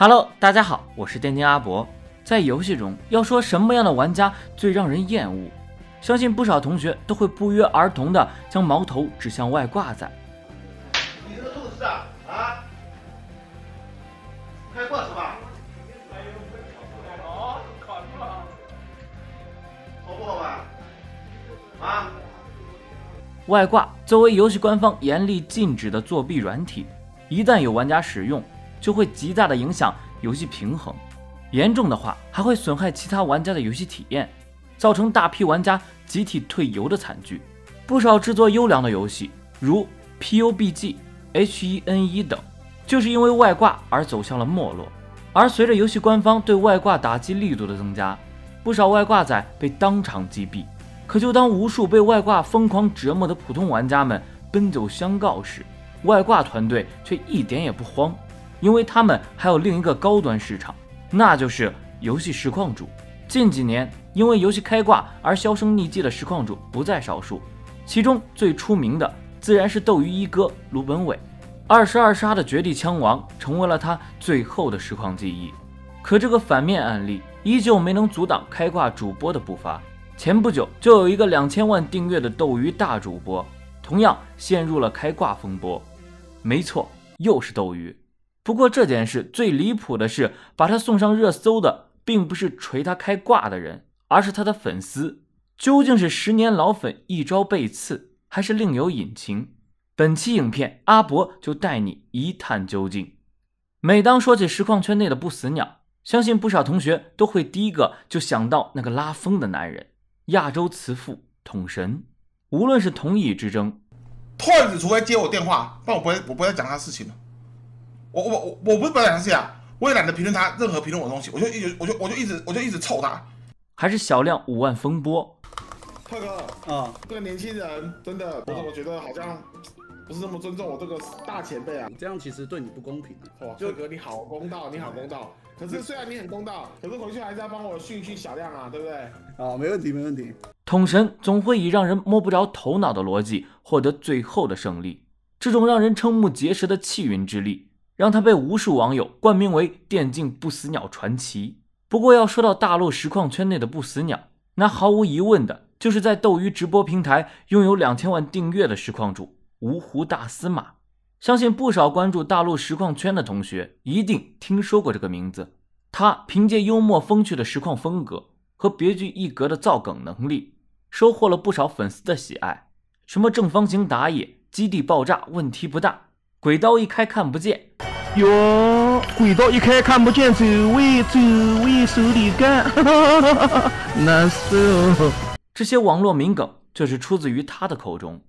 Hello，大家好，我是电竞阿博。在游戏中，要说什么样的玩家最让人厌恶，相信不少同学都会不约而同的将矛头指向外挂仔。你这个姿势啊啊，开挂是吧？卡住了，好不好啊？外挂作为游戏官方严厉禁止的作弊软体，一旦有玩家使用。就会极大的影响游戏平衡，严重的话还会损害其他玩家的游戏体验，造成大批玩家集体退游的惨剧。不少制作优良的游戏，如 PUBG、H1N1 等，就是因为外挂而走向了没落。而随着游戏官方对外挂打击力度的增加，不少外挂仔被当场击毙。可就当无数被外挂疯狂折磨的普通玩家们奔走相告时，外挂团队却一点也不慌。因为他们还有另一个高端市场，那就是游戏实况主。近几年，因为游戏开挂而销声匿迹的实况主不在少数，其中最出名的自然是斗鱼一哥卢本伟，二十二杀的绝地枪王成为了他最后的实况记忆。可这个反面案例依旧没能阻挡开挂主播的步伐。前不久，就有一个两千万订阅的斗鱼大主播，同样陷入了开挂风波。没错，又是斗鱼。不过这件事最离谱的是，把他送上热搜的并不是锤他开挂的人，而是他的粉丝。究竟是十年老粉一朝被刺，还是另有隐情？本期影片阿伯就带你一探究竟。每当说起实况圈内的不死鸟，相信不少同学都会第一个就想到那个拉风的男人——亚洲慈父桶神。无论是同椅之争，胖子，除非接我电话，不我不，我不会讲他事情了。我我我不是表想这些啊，我也懒得评论他任何评论我的东西，我就一直我就我就一直我就一直臭他，还是小亮五万风波，贺哥啊，这个年轻人真的，我怎么觉得好像不是那么尊重我这个大前辈啊？这样其实对你不公平。贺哥哥你好公道，你好公道。可是虽然你很公道，可是回去还是要帮我训训小亮啊，对不对？啊，没问题没问题。统神总会以让人摸不着头脑的逻辑获得最后的胜利，这种让人瞠目结舌的气运之力。让他被无数网友冠名为“电竞不死鸟传奇”。不过，要说到大陆实况圈内的不死鸟，那毫无疑问的就是在斗鱼直播平台拥有两千万订阅的实况主芜湖大司马。相信不少关注大陆实况圈的同学一定听说过这个名字。他凭借幽默风趣的实况风格和别具一格的造梗能力，收获了不少粉丝的喜爱。什么正方形打野基地爆炸问题不大。轨道一开看不见，哟！轨道一开看不见，周围周围哈哈哈，难受。这些网络名梗就是出自于他的口中。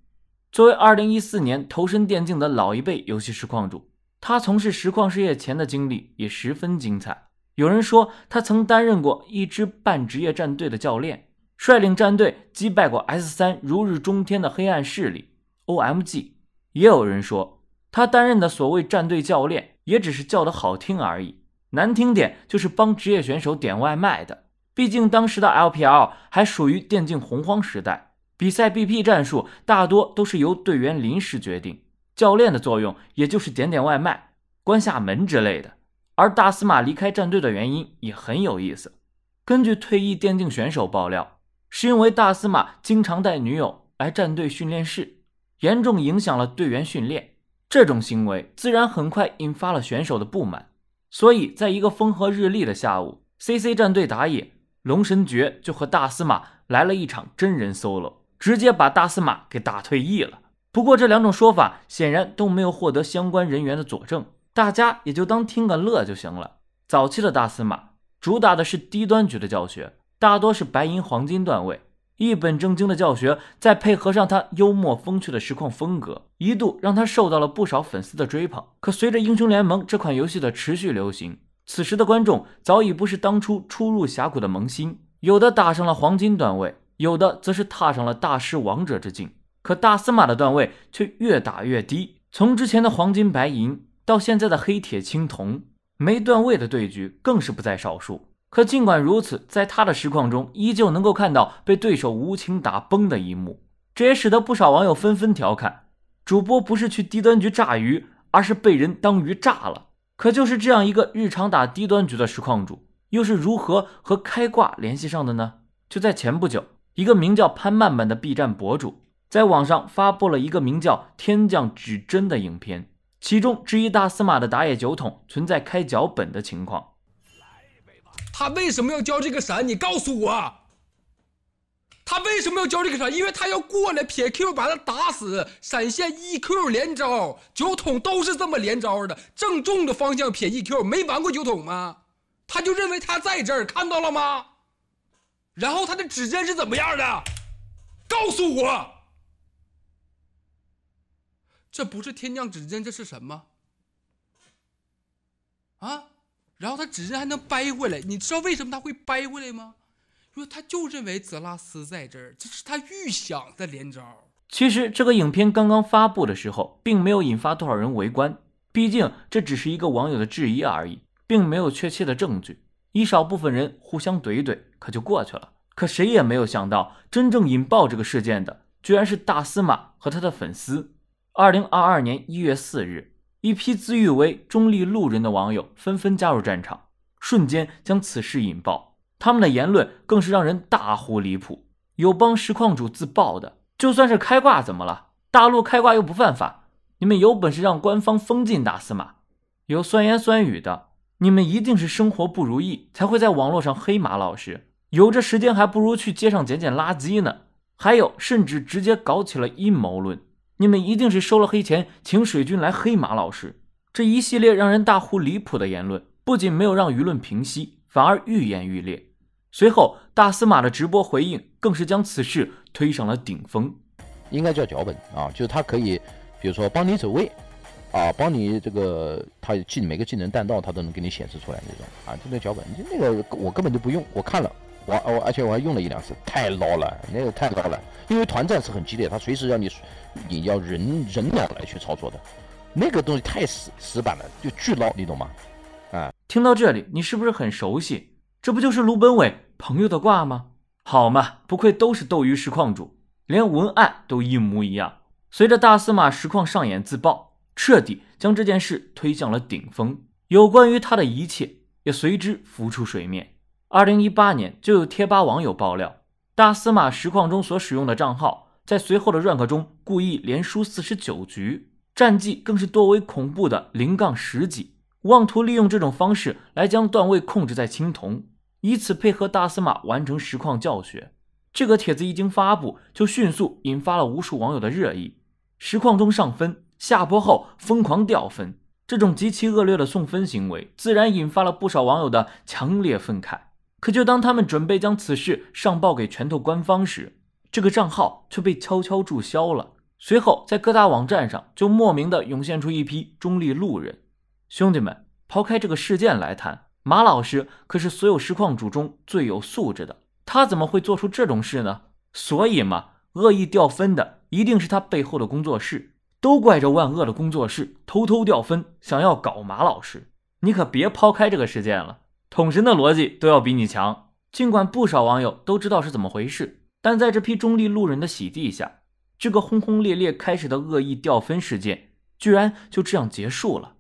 作为2014年投身电竞的老一辈游戏实况主，他从事实况事业前的经历也十分精彩。有人说他曾担任过一支半职业战队的教练，率领战队击败过 S 三如日中天的黑暗势力 OMG。也有人说。他担任的所谓战队教练，也只是叫得好听而已，难听点就是帮职业选手点外卖的。毕竟当时的 LPL 还属于电竞洪荒时代，比赛 BP 战术大多都是由队员临时决定，教练的作用也就是点点外卖、关下门之类的。而大司马离开战队的原因也很有意思，根据退役电竞选手爆料，是因为大司马经常带女友来战队训练室，严重影响了队员训练。这种行为自然很快引发了选手的不满，所以在一个风和日丽的下午，C C 战队打野龙神诀就和大司马来了一场真人 solo，直接把大司马给打退役了。不过这两种说法显然都没有获得相关人员的佐证，大家也就当听个乐就行了。早期的大司马主打的是低端局的教学，大多是白银、黄金段位。一本正经的教学，再配合上他幽默风趣的实况风格，一度让他受到了不少粉丝的追捧。可随着《英雄联盟》这款游戏的持续流行，此时的观众早已不是当初初入峡谷的萌新，有的打上了黄金段位，有的则是踏上了大师王者之境。可大司马的段位却越打越低，从之前的黄金白银到现在的黑铁青铜，没段位的对局更是不在少数。可尽管如此，在他的实况中依旧能够看到被对手无情打崩的一幕，这也使得不少网友纷纷调侃：主播不是去低端局炸鱼，而是被人当鱼炸了。可就是这样一个日常打低端局的实况主，又是如何和开挂联系上的呢？就在前不久，一个名叫潘曼曼的 B 站博主在网上发布了一个名叫《天降指针》的影片，其中质疑大司马的打野酒桶存在开脚本的情况。他为什么要交这个闪？你告诉我，他为什么要交这个闪？因为他要过来撇 Q 把他打死，闪现 E Q 连招，酒桶都是这么连招的，正中的方向撇 E Q，没玩过酒桶吗？他就认为他在这儿看到了吗？然后他的指尖是怎么样的？告诉我，这不是天降指尖，这是什么？啊？然后他指针还能掰回来，你知道为什么他会掰回来吗？因为他就认为泽拉斯在这儿，这是他预想的连招。其实这个影片刚刚发布的时候，并没有引发多少人围观，毕竟这只是一个网友的质疑而已，并没有确切的证据。一少部分人互相怼怼，可就过去了。可谁也没有想到，真正引爆这个事件的，居然是大司马和他的粉丝。二零二二年一月四日。一批自誉为中立路人的网友纷纷加入战场，瞬间将此事引爆。他们的言论更是让人大呼离谱。有帮实况主自爆的，就算是开挂怎么了？大陆开挂又不犯法。你们有本事让官方封禁大司马。有酸言酸语的，你们一定是生活不如意才会在网络上黑马老师。有这时间，还不如去街上捡捡垃圾呢。还有，甚至直接搞起了阴谋论。你们一定是收了黑钱，请水军来黑马老师。这一系列让人大呼离谱的言论，不仅没有让舆论平息，反而愈演愈烈。随后，大司马的直播回应更是将此事推上了顶峰。应该叫脚本啊，就是他可以，比如说帮你走位，啊，帮你这个他进每个技能弹道，他都能给你显示出来那种啊，就那脚本，那个我根本就不用，我看了。我我而且我还用了一两次，太捞了，那个太捞了，因为团战是很激烈，他随时让你，你要人人脑来去操作的，那个东西太死死板了，就巨捞，你懂吗？啊，听到这里，你是不是很熟悉？这不就是卢本伟朋友的挂吗？好嘛，不愧都是斗鱼实况主，连文案都一模一样。随着大司马实况上演自爆，彻底将这件事推向了顶峰，有关于他的一切也随之浮出水面。二零一八年就有贴吧网友爆料，大司马实况中所使用的账号，在随后的 rank 中故意连输四十九局，战绩更是多为恐怖的零杠十几，妄图利用这种方式来将段位控制在青铜，以此配合大司马完成实况教学。这个帖子一经发布，就迅速引发了无数网友的热议。实况中上分，下播后疯狂掉分，这种极其恶劣的送分行为，自然引发了不少网友的强烈愤慨。可就当他们准备将此事上报给拳头官方时，这个账号却被悄悄注销了。随后，在各大网站上就莫名的涌现出一批中立路人。兄弟们，抛开这个事件来谈，马老师可是所有实况主中最有素质的，他怎么会做出这种事呢？所以嘛，恶意掉分的一定是他背后的工作室，都怪这万恶的工作室偷偷掉分，想要搞马老师。你可别抛开这个事件了。统神的逻辑都要比你强。尽管不少网友都知道是怎么回事，但在这批中立路人的洗地下，这个轰轰烈烈开始的恶意掉分事件，居然就这样结束了。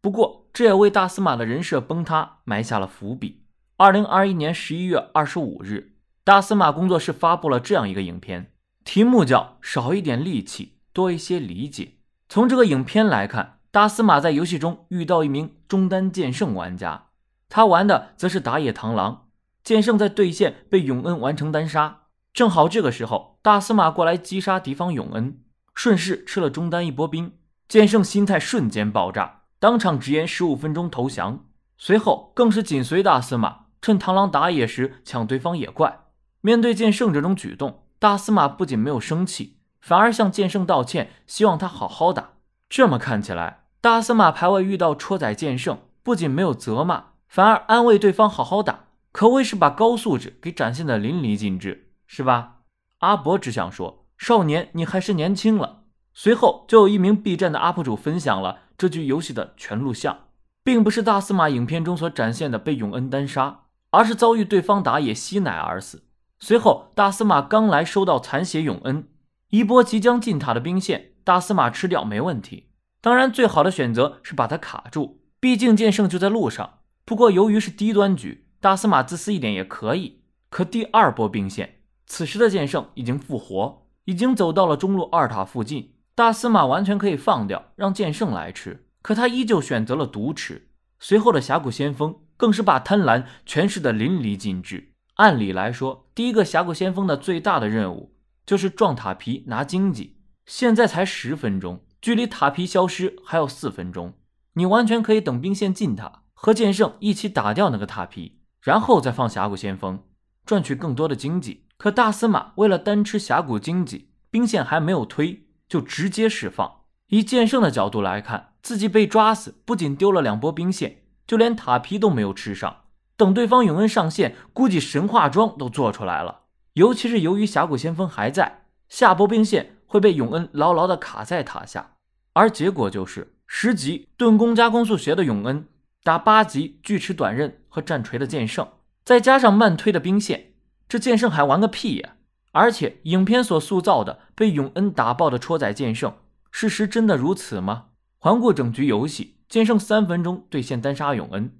不过，这也为大司马的人设崩塌埋下了伏笔。二零二一年十一月二十五日，大司马工作室发布了这样一个影片，题目叫《少一点戾气，多一些理解》。从这个影片来看。大司马在游戏中遇到一名中单剑圣玩家，他玩的则是打野螳螂。剑圣在对线被永恩完成单杀，正好这个时候大司马过来击杀敌方永恩，顺势吃了中单一波兵。剑圣心态瞬间爆炸，当场直言十五分钟投降。随后更是紧随大司马，趁螳螂打野时抢对方野怪。面对剑圣这种举动，大司马不仅没有生气，反而向剑圣道歉，希望他好好打。这么看起来，大司马排位遇到戳仔剑圣，不仅没有责骂，反而安慰对方好好打，可谓是把高素质给展现的淋漓尽致，是吧？阿伯只想说，少年你还是年轻了。随后就有一名 B 站的 UP 主分享了这局游戏的全录像，并不是大司马影片中所展现的被永恩单杀，而是遭遇对方打野吸奶而死。随后大司马刚来收到残血永恩一波即将进塔的兵线。大司马吃掉没问题，当然最好的选择是把它卡住，毕竟剑圣就在路上。不过由于是低端局，大司马自私一点也可以。可第二波兵线，此时的剑圣已经复活，已经走到了中路二塔附近，大司马完全可以放掉，让剑圣来吃。可他依旧选择了独吃。随后的峡谷先锋更是把贪婪诠释的淋漓尽致。按理来说，第一个峡谷先锋的最大的任务就是撞塔皮拿经济。现在才十分钟，距离塔皮消失还有四分钟，你完全可以等兵线进塔和剑圣一起打掉那个塔皮，然后再放峡谷先锋，赚取更多的经济。可大司马为了单吃峡谷经济，兵线还没有推就直接释放。以剑圣的角度来看，自己被抓死不仅丢了两波兵线，就连塔皮都没有吃上。等对方永恩上线，估计神话装都做出来了。尤其是由于峡谷先锋还在下波兵线。会被永恩牢牢地卡在塔下，而结果就是十级盾弓加攻速鞋的永恩打八级锯齿短刃和战锤的剑圣，再加上慢推的兵线，这剑圣还玩个屁呀！而且影片所塑造的被永恩打爆的戳仔剑圣，事实真的如此吗？环顾整局游戏，剑圣三分钟对线单杀永恩，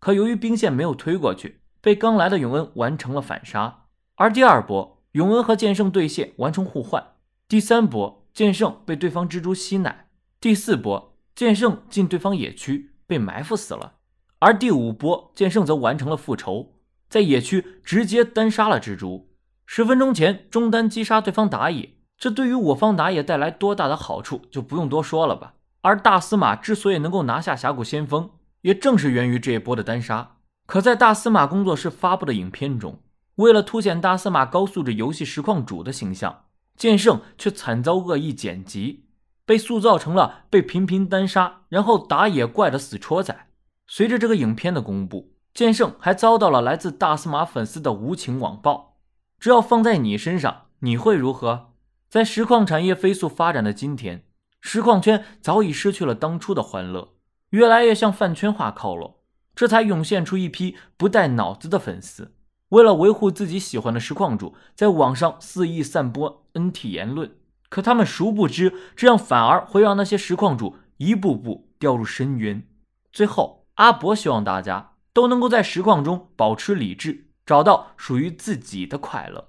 可由于兵线没有推过去，被刚来的永恩完成了反杀。而第二波，永恩和剑圣对线完成互换。第三波剑圣被对方蜘蛛吸奶，第四波剑圣进对方野区被埋伏死了，而第五波剑圣则完成了复仇，在野区直接单杀了蜘蛛。十分钟前中单击杀对方打野，这对于我方打野带来多大的好处就不用多说了吧。而大司马之所以能够拿下峡谷先锋，也正是源于这一波的单杀。可在大司马工作室发布的影片中，为了凸显大司马高素质游戏实况主的形象。剑圣却惨遭恶意剪辑，被塑造成了被频频单杀，然后打野怪的死戳仔。随着这个影片的公布，剑圣还遭到了来自大司马粉丝的无情网暴。这要放在你身上，你会如何？在实况产业飞速发展的今天，实况圈早已失去了当初的欢乐，越来越向饭圈化靠拢，这才涌现出一批不带脑子的粉丝。为了维护自己喜欢的实况主，在网上肆意散播 N T 言论，可他们殊不知，这样反而会让那些实况主一步步掉入深渊。最后，阿伯希望大家都能够在实况中保持理智，找到属于自己的快乐。